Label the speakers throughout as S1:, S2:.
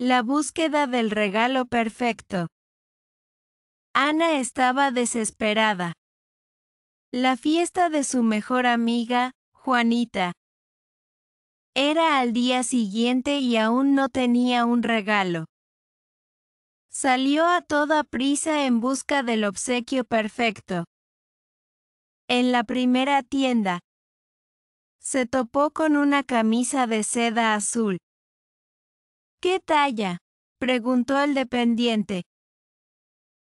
S1: La búsqueda del regalo perfecto.
S2: Ana estaba desesperada. La fiesta de su mejor amiga, Juanita. Era al día siguiente y aún no tenía un regalo. Salió a toda prisa en busca del obsequio perfecto. En la primera tienda, se topó con una camisa de seda azul. ¿Qué talla? preguntó el dependiente.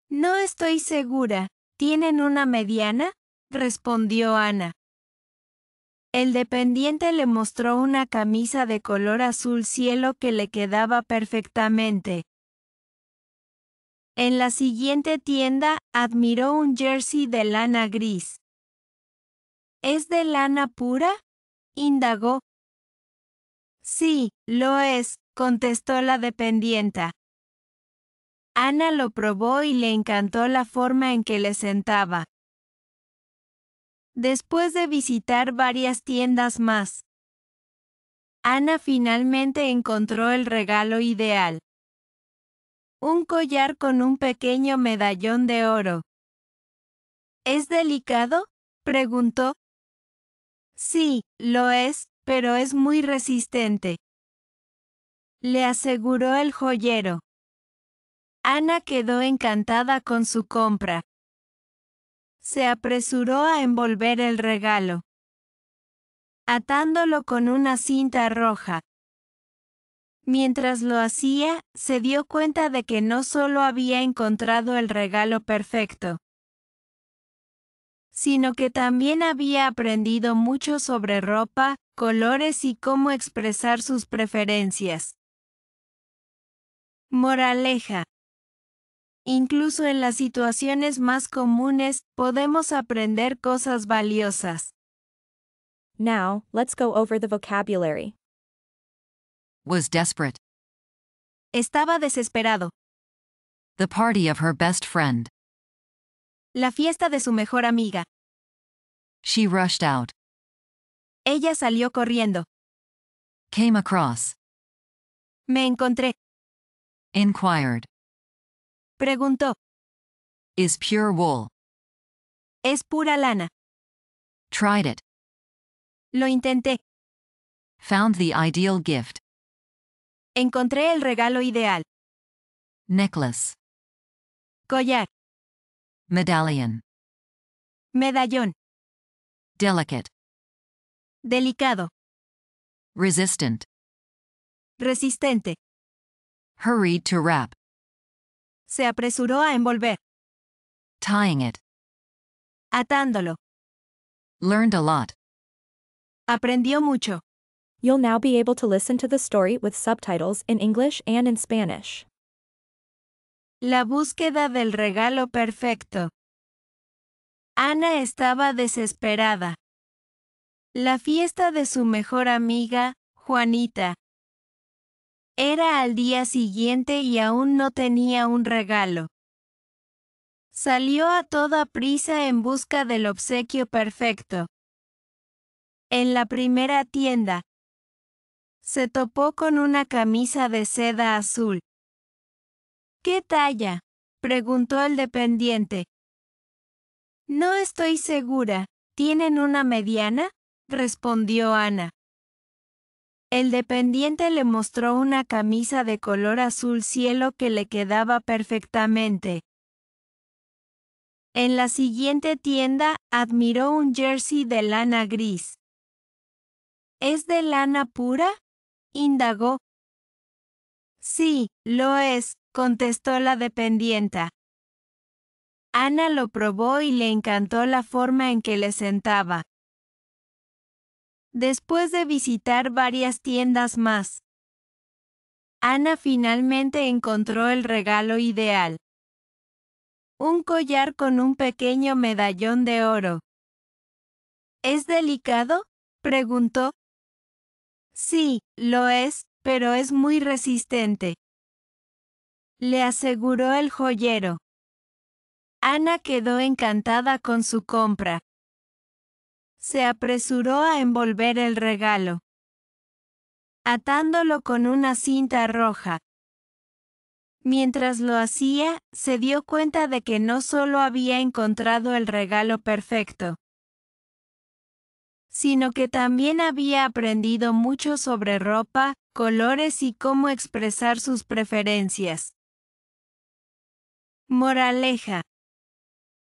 S2: No estoy segura. ¿Tienen una mediana? respondió Ana. El dependiente le mostró una camisa de color azul cielo que le quedaba perfectamente. En la siguiente tienda, admiró un jersey de lana gris. ¿Es de lana pura? indagó. Sí, lo es, contestó la dependienta. Ana lo probó y le encantó la forma en que le sentaba. Después de visitar varias tiendas más, Ana finalmente encontró el regalo ideal. Un collar con un pequeño medallón de oro. ¿Es delicado? preguntó. Sí, lo es, pero es muy resistente le aseguró el joyero. Ana quedó encantada con su compra. Se apresuró a envolver el regalo, atándolo con una cinta roja. Mientras lo hacía, se dio cuenta de que no solo había encontrado el regalo perfecto, sino que también había aprendido mucho sobre ropa, colores y cómo expresar sus preferencias. Moraleja. Incluso en las situaciones más comunes, podemos aprender cosas valiosas. Now, let's go over the vocabulary.
S3: Was desperate.
S2: Estaba desesperado.
S3: The party of her best friend.
S2: La fiesta de su mejor amiga.
S3: She rushed out.
S2: Ella salió corriendo. Came
S3: across. Me encontré. Inquired. Preguntó. Is pure wool. Es pura lana. Tried it. Lo intenté. Found the ideal gift. Encontré el regalo ideal. Necklace. Collar. Medallion. Medallón. Delicate. Delicado. Resistant. Resistente. Hurried to wrap. Se apresuró a envolver. Tying it. Atándolo.
S1: Learned a lot. Aprendió mucho. You'll now be able to listen to the story with subtitles in English and in Spanish. La búsqueda del regalo perfecto. Ana estaba
S2: desesperada. La fiesta de su mejor amiga, Juanita, era al día siguiente y aún no tenía un regalo. Salió a toda prisa en busca del obsequio perfecto. En la primera tienda, se topó con una camisa de seda azul. ¿Qué talla? preguntó el dependiente. No estoy segura. ¿Tienen una mediana? respondió Ana. El dependiente le mostró una camisa de color azul cielo que le quedaba perfectamente. En la siguiente tienda, admiró un jersey de lana gris. ¿Es de lana pura? indagó. Sí, lo es, contestó la dependienta. Ana lo probó y le encantó la forma en que le sentaba. Después de visitar varias tiendas más, Ana finalmente encontró el regalo ideal. Un collar con un pequeño medallón de oro. ¿Es delicado? preguntó. Sí, lo es, pero es muy resistente. Le aseguró el joyero. Ana quedó encantada con su compra se apresuró a envolver el regalo, atándolo con una cinta roja. Mientras lo hacía, se dio cuenta de que no solo había encontrado el regalo perfecto, sino que también había aprendido mucho sobre ropa, colores y cómo expresar sus preferencias. Moraleja.